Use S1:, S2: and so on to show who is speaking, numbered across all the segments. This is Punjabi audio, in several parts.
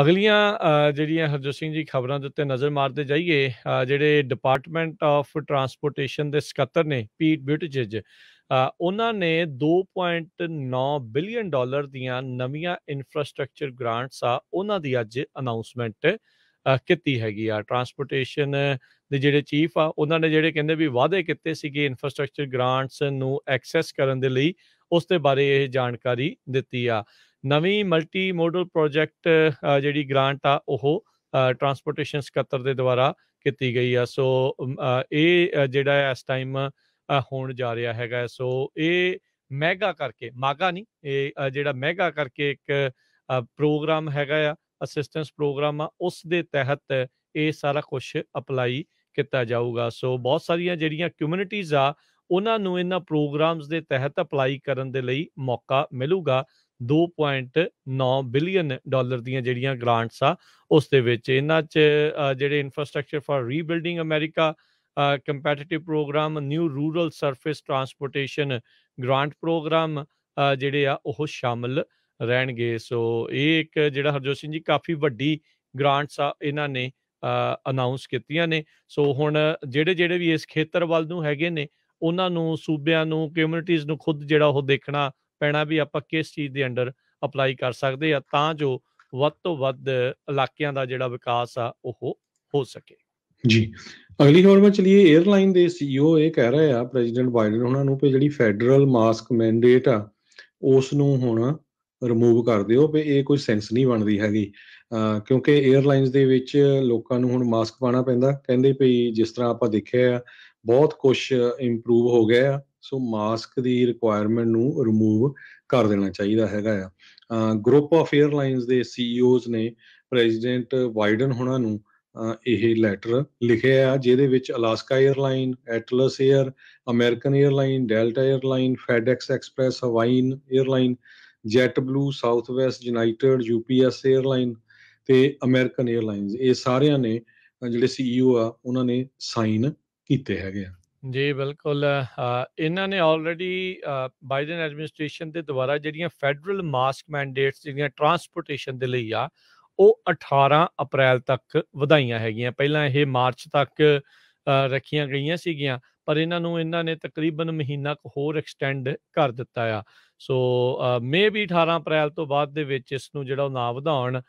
S1: ਅਗਲੀਆਂ ਜਿਹੜੀਆਂ ਹਰਜੋਤ ਸਿੰਘ ਜੀ ਖਬਰਾਂ ਦੇ ਉੱਤੇ ਨਜ਼ਰ ਮਾਰਦੇ ਜਾਈਏ ਜਿਹੜੇ ਡਿਪਾਰਟਮੈਂਟ ਆਫ ਟਰਾਂਸਪੋਰਟੇਸ਼ਨ ਦੇ ਸਕੱਤਰ ਨੇ ਪੀਟ ਬਿਊਟਜਿਜ ਉਹਨਾਂ ਨੇ 2.9 ਬਿਲੀਅਨ ਡਾਲਰ ਦੀਆਂ ਨਵੀਆਂ ਇਨਫਰਾਸਟ੍ਰਕਚਰ ਗ੍ਰਾਂਟਸ ਆ ਉਹਨਾਂ ਦੀ ਅੱਜ ਅਨਾਉਂਸਮੈਂਟ ਕੀਤੀ ਹੈਗੀ ਆ ਟਰਾਂਸਪੋਰਟੇਸ਼ਨ ਦੇ ਜਿਹੜੇ ਚੀਫ ਆ ਉਹਨਾਂ ਨੇ ਜਿਹੜੇ ਕਹਿੰਦੇ ਵੀ ਵਾਅਦੇ ਕੀਤੇ ਸੀਗੇ ਇਨਫਰਾਸਟ੍ਰਕਚਰ ਗ੍ਰਾਂਟਸ ਨੂੰ ਐਕਸੈਸ ਕਰਨ ਦੇ ਲਈ ਉਸ ਦੇ ਬਾਰੇ ਇਹ ਜਾਣਕਾਰੀ ਦਿੱਤੀ ਆ ਨਵੀਂ ਮਲਟੀ ਮੋਡਲ ਪ੍ਰੋਜੈਕਟ ਜਿਹੜੀ ਗ੍ਰਾਂਟ ਆ ਉਹ ਟਰਾਂਸਪੋਰਟੇਸ਼ਨ ਸਕੱਤਰ ਦੇ ਦੁਆਰਾ ਕੀਤੀ ਗਈ ਆ ਸੋ ਇਹ ਜਿਹੜਾ ਇਸ ਟਾਈਮ ਹੋਣ ਜਾ ਰਿਹਾ ਹੈਗਾ ਸੋ ਇਹ ਮੈਗਾ ਕਰਕੇ ਮਾਗਾ ਨਹੀਂ ਇਹ ਜਿਹੜਾ ਮੈਗਾ ਕਰਕੇ ਇੱਕ ਪ੍ਰੋਗਰਾਮ ਹੈਗਾ ਆ ਅਸਿਸਟੈਂਸ ਪ੍ਰੋਗਰਾਮ ਆ ਉਸ ਦੇ ਤਹਿਤ ਇਹ ਸਾਰਾ ਕੁਝ ਅਪਲਾਈ ਕੀਤਾ ਜਾਊਗਾ ਸੋ ਬਹੁਤ ਸਾਰੀਆਂ ਜਿਹੜੀਆਂ ਕਮਿਊਨਿਟੀਆਂ ਆ ਉਹਨਾਂ ਨੂੰ ਇਹਨਾਂ ਪ੍ਰੋਗਰਾਮਸ ਦੇ ਤਹਿਤ ਅਪਲਾਈ ਕਰਨ ਦੇ ਲਈ ਮੌਕਾ ਮਿਲੂਗਾ 2.9 ਬਿਲੀਅਨ ਡਾਲਰ ਦੀਆਂ ਜਿਹੜੀਆਂ ਗ੍ਰਾਂਟਸ ਆ ਉਸ ਦੇ ਵਿੱਚ ਇਹਨਾਂ 'ਚ ਜਿਹੜੇ infrastructure for rebuilding America competitive program new rural surface transportation grant program ਜਿਹੜੇ ਆ ਉਹ ਸ਼ਾਮਲ ਰਹਿਣਗੇ ਸੋ ਇਹ ਇੱਕ ਜਿਹੜਾ ਹਰਜੋਤ ਸਿੰਘ ਜੀ ਕਾਫੀ ਵੱਡੀ ਗ੍ਰਾਂਟਸ ਆ ਇਹਨਾਂ ਨੇ ਅਨਾਉਂਸ ਕੀਤੀਆਂ ਨੇ ਸੋ ਹੁਣ ਜਿਹੜੇ ਜਿਹੜੇ ਵੀ ਇਸ ਖੇਤਰ ਵੱਲ ਨੂੰ ਹੈਗੇ ਨੇ ਉਹਨਾਂ ਨੂੰ ਸੂਬਿਆਂ ਨੂੰ ਕਮਿਊਨਿਟੀਆਂ ਨੂੰ ਖੁਦ ਜਿਹੜਾ ਉਹ ਦੇਖਣਾ ਪੈਣਾ ਵੀ ਆਪਾਂ ਕਿਸ ਚੀਜ਼ ਦੇ ਅੰਡਰ ਅਪਲਾਈ ਕਰ ਸਕਦੇ ਆ ਤਾਂ ਜੋ ਵੱਧ ਤੋਂ ਵੱਧ ਇਲਾਕਿਆਂ ਦਾ ਜਿਹੜਾ ਵਿਕਾਸ ਆ ਉਹ ਹੋ ਸਕੇ ਜੀ
S2: ਅਗਲੀ ਖਬਰ ਵਿੱਚ ਲਈ 에ਅਰਲਾਈਨ ਦੇ ਸੀਈਓ ਇਹ ਕਹਿ ਰਹੇ ਆ ਪ੍ਰੈਜ਼ੀਡੈਂਟ ਬਾਈਡਨ ਉਹਨਾਂ ਨੂੰ ਕਿ ਜਿਹੜੀ ਫੈਡਰਲ ਮਾਸਕ ਮੈਂਡੇਟ ਆ ਉਸ ਨੂੰ ਹੁਣ ਰਿਮੂਵ ਕਰ ਦਿਓ ਵੀ ਇਹ ਕੋਈ ਸੈਂਸ ਨਹੀਂ ਬਣਦੀ ਹੈਗੀ ਕਿਉਂਕਿ 에ਅਰਲਾਈਨਸ ਦੇ ਵਿੱਚ ਲੋਕਾਂ ਨੂੰ ਹੁਣ ਮਾਸਕ ਪਾਣਾ ਪੈਂਦਾ ਕਹਿੰਦੇ ਭਈ ਜਿਸ ਤਰ੍ਹਾਂ ਆਪਾਂ ਦੇਖਿਆ ਆ ਬਹੁਤ ਕੁਝ ਇੰਪਰੂਵ ਹੋ ਗਿਆ ਆ ਸੋ ਮਾਸਕ ਦੀ ਰਿਕੁਆਇਰਮੈਂਟ ਨੂੰ ਰਿਮੂਵ ਕਰ ਦੇਣਾ ਚਾਹੀਦਾ ਹੈਗਾ ਆ ਗਰੁੱਪ ਆਫ 에ਅਰਲਾਈਨਸ ਦੇ ਸੀਈਓਜ਼ e ਨੇ ਪ੍ਰੈਜ਼ੀਡੈਂਟ ਵਾਈਡਨ ਹੋਣਾ ਨੂੰ ਇਹ ਲੈਟਰ ਲਿਖਿਆ ਆ ਜਿਹਦੇ ਵਿੱਚ Alaska airline, Atlas air, American airline, Delta airline, FedEx Express, Hawaiian airline, JetBlue, Southwest United, UPS airline ਤੇ ਅਮਰੀਕਨ 에ਅਰਲਾਈਨਸ ਇਹ ਸਾਰਿਆਂ ਨੇ ਜਿਹੜੇ ਸੀਈਓ e ਆ ਉਹਨਾਂ ਨੇ ਸਾਈਨ ਕੀਤੇ ਹੈਗੇ ਆ
S1: ਜੀ ਬਿਲਕੁਲ ਇਹਨਾਂ ਨੇ ਆਲਰੇਡੀ ਬਾਈਡਨ ਐਡਮਿਨਿਸਟ੍ਰੇਸ਼ਨ ਦੇ ਦੁਆਰਾ ਜਿਹੜੀਆਂ ਫੈਡਰਲ ਮਾਸਕ ਮੈਂਡੇਟਸ ਜਿਹੜੀਆਂ ਟਰਾਂਸਪੋਰਟੇਸ਼ਨ ਦੇ ਲਈ ਆ ਉਹ 18 ਅਪ੍ਰੈਲ ਤੱਕ ਵਧਾਈਆਂ ਹੈਗੀਆਂ ਪਹਿਲਾਂ ਇਹ ਮਾਰਚ ਤੱਕ ਰੱਖੀਆਂ ਗਈਆਂ ਸੀਗੀਆਂ ਪਰ ਇਹਨਾਂ ਨੂੰ ਇਹਨਾਂ ਨੇ ਤਕਰੀਬਨ ਮਹੀਨਾ ਕੁ ਹੋਰ ਐਕਸਟੈਂਡ ਕਰ ਦਿੱਤਾ ਆ ਸੋ ਮੇ ਵੀ 18 ਅਪ੍ਰੈਲ ਤੋਂ ਬਾਅਦ ਦੇ ਵਿੱਚ ਇਸ ਨੂੰ ਜਿਹੜਾ ਉਹ ਨਾ ਵਧਾਉਣ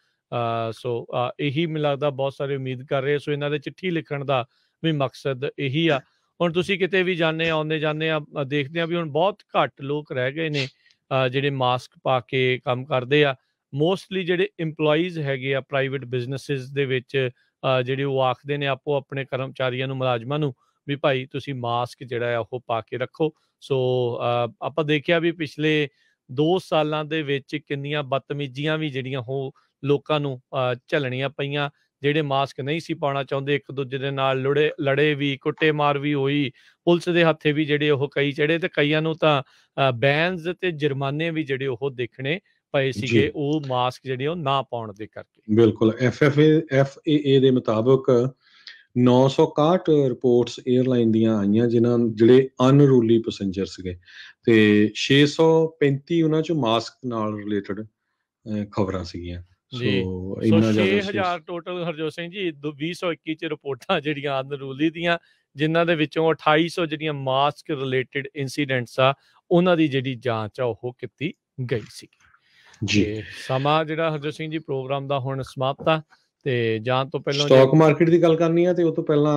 S1: ਸੋ ਇਹੀ ਮੈਨੂੰ ਲੱਗਦਾ ਬਹੁਤ ਸਾਰੇ ਉਮੀਦ ਕਰ ਰਹੇ ਸੋ ਇਹਨਾਂ ਦੇ ਚਿੱਠੀ ਲਿਖਣ ਦਾ ਵੀ ਮਕਸਦ ਇਹੀ ਆ ਹੁਣ ਤੁਸੀਂ ਕਿਤੇ ਵੀ ਜਾਂਦੇ ਆਉਂਦੇ ਜਾਂਦੇ ਆ ਦੇਖਦੇ ਆ ਵੀ ਹੁਣ ਬਹੁਤ ਘੱਟ ਲੋਕ ਰਹਿ ਗਏ ਨੇ ਜਿਹੜੇ ਮਾਸਕ ਪਾ ਕੇ ਕੰਮ ਕਰਦੇ ਆ ਮੋਸਟਲੀ ਜਿਹੜੇ EMPLOYEES ਹੈਗੇ ਆ ਪ੍ਰਾਈਵੇਟ ਬਿਜ਼ਨੈਸਸ ਦੇ ਵਿੱਚ ਜਿਹੜੇ ਉਹ ਆਖਦੇ ਨੇ ਆਪੋ ਆਪਣੇ ਕਰਮਚਾਰੀਆਂ ਨੂੰ ਮੁਲਾਜ਼ਮਾਂ ਨੂੰ ਵੀ ਭਾਈ ਤੁਸੀਂ ਮਾਸਕ ਜਿਹੜਾ ਆ ਉਹ ਪਾ ਕੇ ਰੱਖੋ ਸੋ ਆਪਾਂ ਦੇਖਿਆ ਵੀ ਪਿਛਲੇ 2 ਸਾਲਾਂ ਦੇ ਵਿੱਚ ਕਿੰਨੀਆਂ ਬਦਤਮੀਜ਼ੀਆਂ ਵੀ ਜਿਹੜੀਆਂ ਉਹ ਲੋਕਾਂ ਨੂੰ ਝੱਲਣੀਆਂ ਪਈਆਂ ਜਿਹੜੇ ਮਾਸਕ ਨਹੀਂ ਸੀ ਪਾਉਣਾ ਚਾਹੁੰਦੇ ਇੱਕ ਦੂਜੇ ਦੇ ਨਾਲ ਲੜੇ ਲੜੇ ਵੀ ਕੁੱਟੇਮਾਰ ਵੀ ਹੋਈ ਪੁਲਿਸ ਦੇ ਹੱਥੇ ਵੀ ਜਿਹੜੇ ਉਹ ਕਈ ਚੜੇ ਤੇ ਕਈਆਂ ਨੂੰ ਤਾਂ ਬੈਨਸ ਤੇ ਜੁਰਮਾਨੇ ਵੀ ਜਿਹੜੇ ਉਹ ਦੇਖਣੇ ਪਏ ਸੀਗੇ ਉਹ ਮਾਸਕ ਜਿਹੜੇ ਉਹ ਨਾ ਪਾਉਣ ਦੇ ਕਰਕੇ
S2: ਬਿਲਕੁਲ ਐਫਐਫਏ ਐਫਏਏ ਦੇ ਮੁਤਾਬਕ 961 ਰਿਪੋਰਟਸ 에ਅਰਲਾਈਨ ਦੀਆਂ ਆਈਆਂ ਜਿਨ੍ਹਾਂ ਜਿਹੜੇ ਅਨਰੂਲੀ ਪੈਸੇਂਜਰ ਸੀਗੇ ਤੇ 635 ਉਹਨਾਂ ਚੋਂ ਮਾਸਕ ਨਾਲ ਰਿਲੇਟਡ ਖਬਰਾਂ ਸੀਗੀਆਂ ਸੋ ਇੰਨਾ ਜ਼ਿਆਦਾ 6000
S1: ਟੋਟਲ ਹਰਜੋਤ ਸਿੰਘ ਜੀ 2021 ਚ ਰਿਪੋਰਟਾਂ ਜਿਹੜੀਆਂ ਅਨਰੂਲੀ ਦੀਆਂ ਜਿਨ੍ਹਾਂ ਦੇ ਵਿੱਚੋਂ 2800 ਜਿਹੜੀਆਂ ਮਾਸਕ ਰਿਲੇਟਡ ਇਨਸੀਡੈਂਟਸ ਆ ਉਹਨਾਂ ਦੀ ਜਿਹੜੀ ਜਾਂਚ ਆ ਉਹ ਕੀਤੀ ਗਈ ਸੀ ਜੀ ਸਮਾਂ ਜਿਹੜਾ ਹਰਜੋਤ ਸਿੰਘ ਜੀ ਪ੍ਰੋਗਰਾਮ ਦਾ ਹੁਣ ਸਮਾਪਤ ਆ ਤੇ ਜਾਂ ਤੋਂ ਪਹਿਲਾਂ ਸਟਾਕ
S2: ਮਾਰਕੀਟ ਦੀ ਗੱਲ ਕਰਨੀ ਆ ਤੇ ਉਸ ਤੋਂ ਪਹਿਲਾਂ